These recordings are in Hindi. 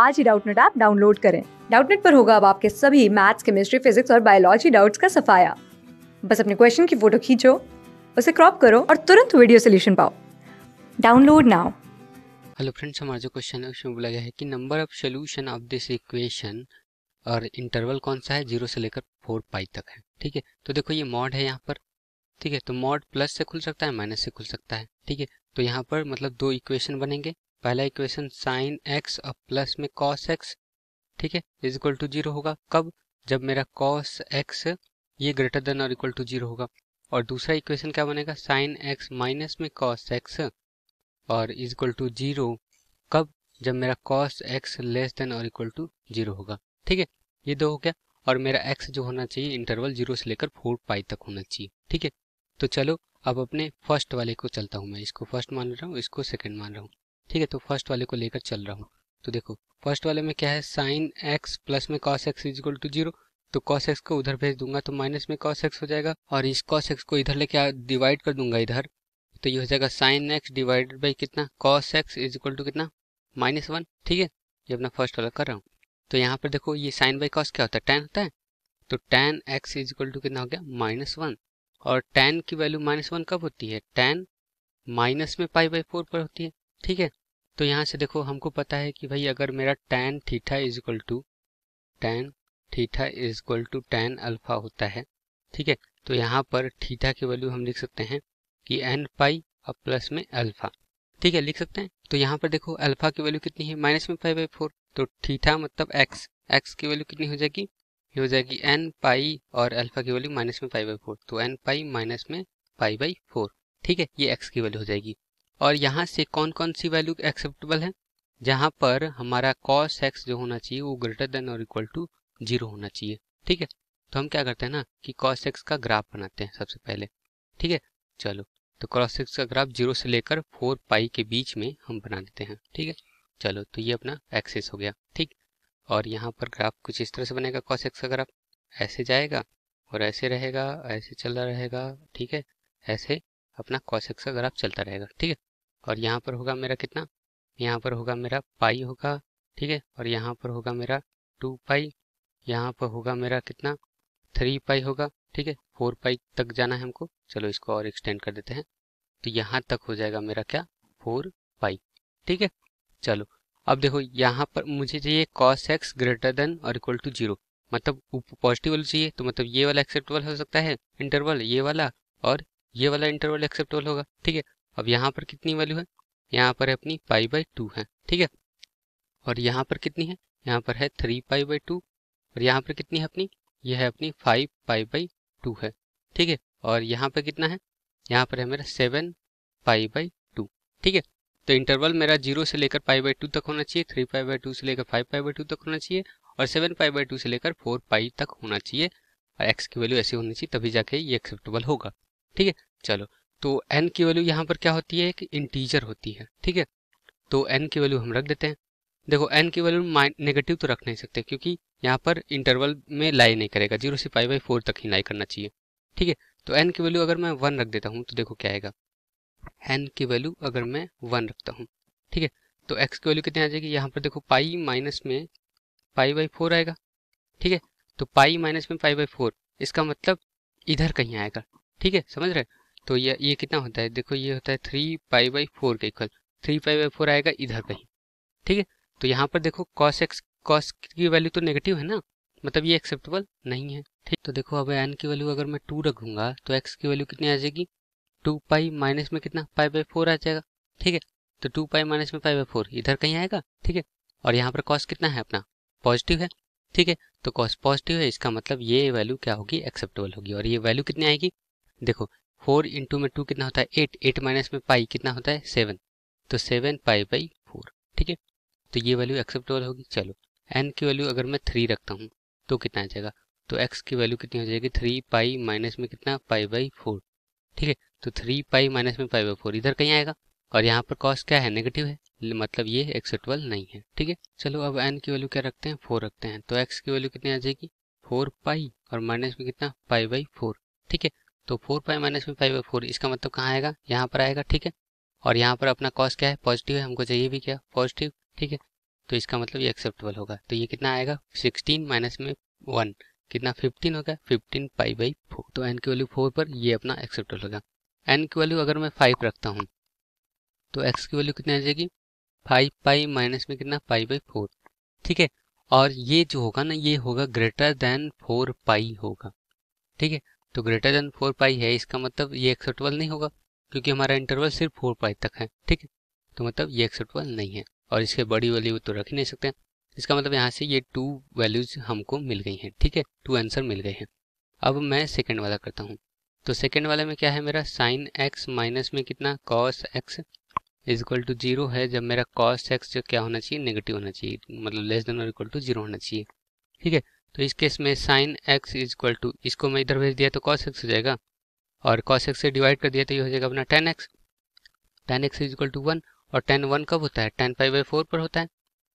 आज ही डाउटनेट ऐप डाउनलोड करें डाउटनेट पर होगा अब आपके सभी मैथ्स केमिस्ट्री फिजिक्स और बायोलॉजी डाउट्स का सफाया बस अपने क्वेश्चन की फोटो खींचो उसे क्रॉप करो और तुरंत वीडियो सोल्यूशन पाओ डाउनलोड नाउ हेलो फ्रेंड्स हमारा जो क्वेश्चन है उसमें बोला गया है कि number of solution of this equation और इंटरवल कौन सा है जीरो से लेकर फोर पाई तक है ठीक है तो देखो ये मॉड है यहाँ पर ठीक है तो मॉड प्लस से खुल सकता है माइनस से खुल सकता है ठीक है तो यहाँ पर मतलब दो इक्वेशन बनेंगे पहला इक्वेशन साइन एक्स और प्लस में कॉस एक्स ठीक है इज इक्वल टू जीरो होगा कब जब मेरा कॉस एक्स ये ग्रेटर देन और इक्वल टू जीरो होगा और दूसरा इक्वेशन क्या बनेगा साइन एक्स माइनस में कॉस एक्स और इज इक्वल टू जीरो कब जब मेरा कॉस एक्स लेस देन और इक्वल टू जीरो होगा ठीक है ये दो हो गया और मेरा एक्स जो होना चाहिए इंटरवल जीरो से लेकर फोर पाई तक होना चाहिए ठीक है तो चलो अब अपने फर्स्ट वाले को चलता हूँ मैं इसको फर्स्ट मान रहा हूँ इसको सेकेंड मान रहा हूँ ठीक है तो फर्स्ट वाले को लेकर चल रहा हूँ तो देखो फर्स्ट वाले में क्या है साइन एक्स प्लस में cos x is equal to zero तो कॉस एक्स को उधर भेज दूंगा तो माइनस में कॉस एक्स हो जाएगा और इस कॉस एक्स को इधर लेके डिवाइड कर दूंगा इधर तो ये हो जाएगा साइन एक्स डिवाइडेड बाई कितना cos x is equal to कितना माइनस वन ठीक है ये अपना फर्स्ट वाला कर रहा हूँ तो यहाँ पर देखो ये साइन बाई कॉस क्या होता है टेन होता है तो tan x is equal to कितना हो गया माइनस वन और टेन की वैल्यू माइनस वन कब होती है टेन माइनस में पाई बाई फोर पर होती है ठीक है तो यहाँ से देखो हमको पता है कि भाई अगर मेरा tan theta is equal to tan theta is equal to tan alpha होता है ठीक है तो यहाँ पर थीठा की वैल्यू हम लिख सकते हैं कि एन पाई और प्लस में अल्फा ठीक है लिख सकते हैं तो यहाँ पर देखो अल्फा की वैल्यू कितनी है माइनस में फाइव बाई फोर तो थीठा मतलब एक्स एक्स की वैल्यू कितनी हो जाएगी ये हो जाएगी एन पाई और अल्फा की वैल्यू माइनस में फाइव बाई फोर तो एन पाई माइनस में पाई बाई फोर ठीक है ये एक्स की वैल्यू हो जाएगी और यहाँ से कौन कौन सी वैल्यू एक्सेप्टेबल है जहाँ पर हमारा कॉस एक्स जो होना चाहिए वो ग्रेटर देन और इक्वल टू जीरो होना चाहिए ठीक है तो हम क्या करते हैं ना कि कॉस एक्स का ग्राफ बनाते हैं सबसे पहले ठीक है चलो तो कॉस एक्स का ग्राफ जीरो से लेकर फोर पाई के बीच में हम बना देते हैं ठीक है चलो तो ये अपना एक्सेस हो गया ठीक और यहाँ पर ग्राफ कुछ इस तरह से बनेगा कॉस एक्स का ग्राफ ऐसे जाएगा और ऐसे रहेगा ऐसे चलता रहेगा ठीक है ऐसे अपना कॉस एक्स का ग्राफ चलता रहेगा ठीक है और यहाँ पर होगा मेरा कितना यहाँ पर होगा मेरा पाई होगा ठीक है और यहाँ पर होगा मेरा टू पाई यहाँ पर होगा मेरा कितना थ्री पाई होगा ठीक है फोर पाई तक जाना है हमको चलो इसको और एक्सटेंड कर देते हैं तो यहाँ तक हो जाएगा मेरा क्या फोर पाई ठीक है चलो अब देखो यहाँ पर मुझे चाहिए कॉस एक्स ग्रेटर देन और इक्वल टू जीरो मतलब पॉजिटिव वाली चाहिए तो मतलब ये वाला एक्सेप्टेबल हो सकता है इंटरवल ये वाला और ये वाला इंटरवल एक्सेप्टेबल होगा ठीक है अब यहाँ पर कितनी वैल्यू है यहाँ पर है अपनी पाई बाई टू है ठीक है और यहाँ पर कितनी है यहाँ पर है थ्री पाई बाई टू और यहाँ पर कितनी है अपनी यह है अपनी फाइव पाई बाई टू है ठीक है और यहाँ पर कितना है यहाँ पर है मेरा सेवन पाई बाई टू ठीक है तो इंटरवल मेरा जीरो से लेकर पाई बाई टू तक होना चाहिए थ्री पाई बाई टू से लेकर फाइव पाई बाई टू तक होना चाहिए और सेवन पाई बाई टू से लेकर फोर पाई तक होना चाहिए और एक्स की वैल्यू ऐसी होनी चाहिए तभी जाके ये एक्सेप्टेबल होगा ठीक है चलो तो एन की वैल्यू यहाँ पर क्या होती है एक इंटीजर होती है ठीक है तो एन की वैल्यू हम रख देते हैं देखो एन की वैल्यू नेगेटिव तो रख नहीं सकते क्योंकि यहाँ पर इंटरवल में लाई नहीं करेगा जीरो से फाइव बाई फोर तक ही लाई करना चाहिए ठीक है तो एन की वैल्यू अगर मैं वन रख देता हूँ तो देखो क्या आएगा एन की वैल्यू अगर मैं वन रखता हूँ ठीक है तो एक्स की वैल्यू कितनी आ जाएगी यहाँ पर देखो पाई माइनस में पाई बाई फोर आएगा ठीक है तो पाई माइनस में पाई बाई फोर इसका मतलब इधर कहीं आएगा ठीक है समझ रहे तो ये ये कितना होता है देखो ये होता है थ्री पाई बाई फोर का equal three pi by four आएगा इधर कहीं ठीक है तो यहाँ पर देखो कॉस एक्स कॉस की वैल्यू तो नेगेटिव है ना मतलब ये एक्सेप्टेबल नहीं है ठीक तो देखो अब एन की वैल्यू अगर मैं टू रखूंगा तो एक्स की वैल्यू कितनी आ जाएगी टू पाई माइनस में कितना पाई बाई फोर आ जाएगा ठीक है तो टू पाई माइनस में पाई बाई फोर इधर कहीं आएगा ठीक है और यहाँ पर कॉस कितना है अपना पॉजिटिव है ठीक है तो कॉस पॉजिटिव है इसका मतलब ये वैल्यू क्या होगी एक्सेप्टेबल होगी और ये वैल्यू कितनी आएगी देखो फोर इंटू में टू कितना होता है एट एट माइनस में पाई कितना होता है सेवन तो सेवन पाई बाई फोर ठीक है तो ये वैल्यू एक्सेप्टेबल होगी चलो एन की वैल्यू अगर मैं थ्री रखता हूँ तो कितना आ जाएगा तो एक्स की वैल्यू कितनी हो जाएगी थ्री पाई माइनस में कितना पाई बाई फोर ठीक है तो थ्री पाई माइनस में पाई बाई फोर इधर कहीं आएगा और यहाँ पर कॉस्ट क्या है नेगेटिव है मतलब ये एक्सेप्टेबल नहीं है ठीक है चलो अब एन की वैल्यू क्या रखते हैं फोर रखते हैं तो एक्स की वैल्यू कितनी आ जाएगी फोर पाई और माइनस में कितना पाई बाई फोर ठीक है तो फोर फाइव माइनस में फाइव बाई फोर इसका मतलब कहाँ आएगा यहाँ पर आएगा ठीक है और यहाँ पर अपना कॉस क्या है पॉजिटिव है हमको चाहिए भी क्या पॉजिटिव ठीक है तो इसका मतलब ये एक्सेप्टेबल होगा तो ये कितना आएगा सिक्सटीन माइनस में वन कितना फिफ्टीन होगा फिफ्टीन पाई बाई फोर तो एन की वैल्यू फोर पर ये अपना एक्सेप्टेबल होगा एन की वैल्यू अगर मैं फाइव रखता हूँ तो एक्स की वैल्यू कितनी आ जाएगी फाइव पाई माइनस में कितना पाई बाई फोर ठीक है और ये जो होगा ना ये होगा ग्रेटर देन फोर पाई होगा ठीक है तो ग्रेटर देन फोर पाई है इसका मतलब ये एक्सेप्टेबल नहीं होगा क्योंकि हमारा इंटरवल सिर्फ फोर पाई तक है ठीक है तो मतलब ये एक्सेप्टेबल नहीं है और इसके बड़ी वैल्यू तो रख ही नहीं सकते इसका मतलब यहाँ से ये टू वैल्यूज हमको मिल गई हैं ठीक है टू आंसर मिल गए हैं अब मैं सेकेंड वाला करता हूँ तो सेकेंड वाले में क्या है मेरा साइन एक्स माइनस में कितना cos x is equal to zero है जब मेरा कॉस एक्स जो क्या होना चाहिए नेगेटिव होना चाहिए मतलब लेस देन और इक्वल टू जीरो होना चाहिए ठीक है तो इस केस में sine x is equal to इसको मैं इधर भेज दिया तो कॉस एक्स हो जाएगा और कॉस एक्स से डिवाइड कर दिया तो ये हो जाएगा अपना tan x tan x is equal to one और टेन वन कब होता है टेन फाइव बाई फोर पर होता है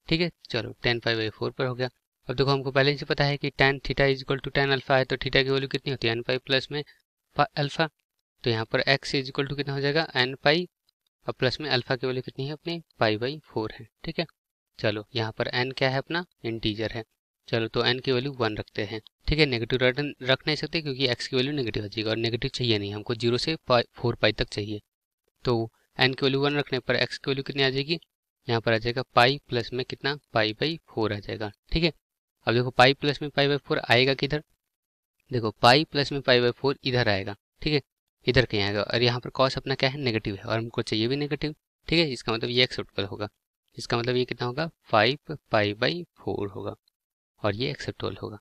ठीक है चलो टेन फाइव बाई फोर पर हो गया अब देखो हमको पहले से पता है कि tan theta is equal to tan alpha है तो थीटा की वैल्यू कितनी होती है एन पाई प्लस में अल्फा तो यहाँ पर एक्स इज इक्वल टू कितना हो जाएगा एन पाई और प्लस में अल्फा की वैल्यू कितनी है अपनी पाई बाई फोर है ठीक है चलो यहाँ पर एन क्या है अपना इंटीजर है चलो तो एन की वैल्यू वन रखते हैं ठीक है नेगेटिव रिटर्न रख नहीं सकते क्योंकि एक्स की वैल्यू नेगेटिव आ जाएगी और नेगेटिव चाहिए नहीं हमको जीरो से फोर पाई तक चाहिए तो एन की वैल्यू वन रखने पर एक्स की वैल्यू कितनी आ जाएगी यहाँ पर आ जाएगा पाई प्लस में कितना पाई बाई फोर आ जाएगा ठीक है अब देखो पाई प्लस में पाई बाई फोर आएगा किधर देखो पाई प्लस में पाई बाई फोर इधर आएगा ठीक है इधर कहीं आएगा और यहाँ पर कॉस अपना क्या है नेगेटिव है और हमको चाहिए भी नेगेटिव ठीक है इसका मतलब ये एक्सेप्टेबल होगा इसका मतलब ये कितना होगा फाइव पाई बाई फोर होगा और ये एक्सेप्टेबल होगा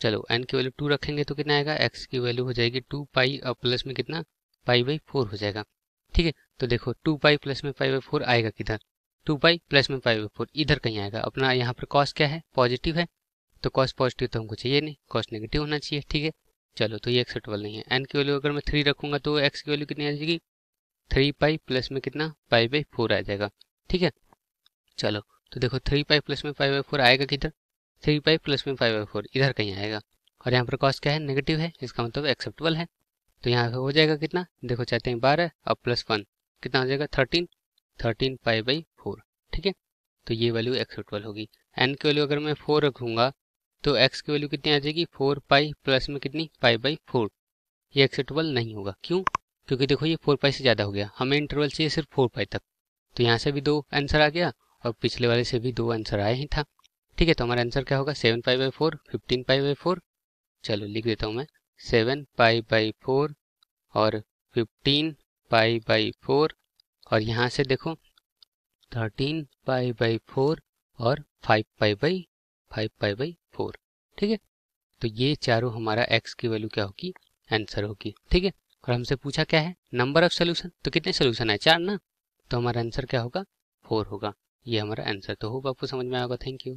चलो एन की वैल्यू टू रखेंगे तो कितना आएगा एक्स की वैल्यू हो जाएगी टू पाई और प्लस में कितना पाई बाई फोर हो जाएगा ठीक है तो देखो टू पाई प्लस में पाई बाई फोर आएगा किधर टू पाई प्लस में पाई बाई फोर इधर कहीं आएगा अपना यहाँ पर कॉस क्या है पॉजिटिव है तो कॉस पॉजिटिव तो हमको चाहिए नहीं कॉस नेगेटिव होना चाहिए ठीक है चलो तो ये एक्सेप्टेबल नहीं है एन की वैल्यू अगर मैं थ्री रखूंगा तो एक्स की वैल्यू कितनी आ जाएगी थ्री पाई प्लस में कितना पाई बाई फोर आ जाएगा ठीक है चलो तो देखो थ्री पाई प्लस में पाई बाई फोर आएगा किधर थ्री बाई प्लस में फाइव बाई फोर इधर कहीं आएगा और यहाँ पर कॉस्ट क्या है नेगेटिव है इसका मतलब एक्सेप्टेबल है तो यहाँ हो जाएगा कितना देखो चाहते हैं बारह और प्लस वन कितना हो जाएगा thirteen thirteen pi by four ठीक है तो ये वैल्यू एक्सेप्टेबल होगी एन की वैल्यू अगर मैं फोर रखूँगा तो एक्स की वैल्यू कितनी आ जाएगी फोर पाई प्लस में कितनी पाई बाई फोर ये एक्सेप्टेबल नहीं होगा क्यों क्योंकि देखो ये फोर पाई से ज़्यादा हो गया हमें इंटरवल चाहिए सिर्फ फोर पाई तक तो यहाँ से भी दो आंसर आ गया और पिछले वाले से भी दो आंसर आया ही था ठीक है तो हमारा आंसर क्या होगा seven pi by four fifteen pi by four चलो लिख देता हूँ मैं सेवन पाई बाई फोर और फिफ्टीन पाई बाई फोर और यहाँ से देखो थर्टीन पाई बाई फोर और five pi by five pi by four ठीक है तो ये चारों हमारा एक्स की वैल्यू क्या होगी आंसर होगी ठीक है और हमसे पूछा क्या है नंबर ऑफ सोल्यूशन तो कितने सोल्यूशन है चार ना तो हमारा आंसर क्या होगा फोर होगा ये हमारा आंसर तो होगा आपको समझ में आएगा थैंक यू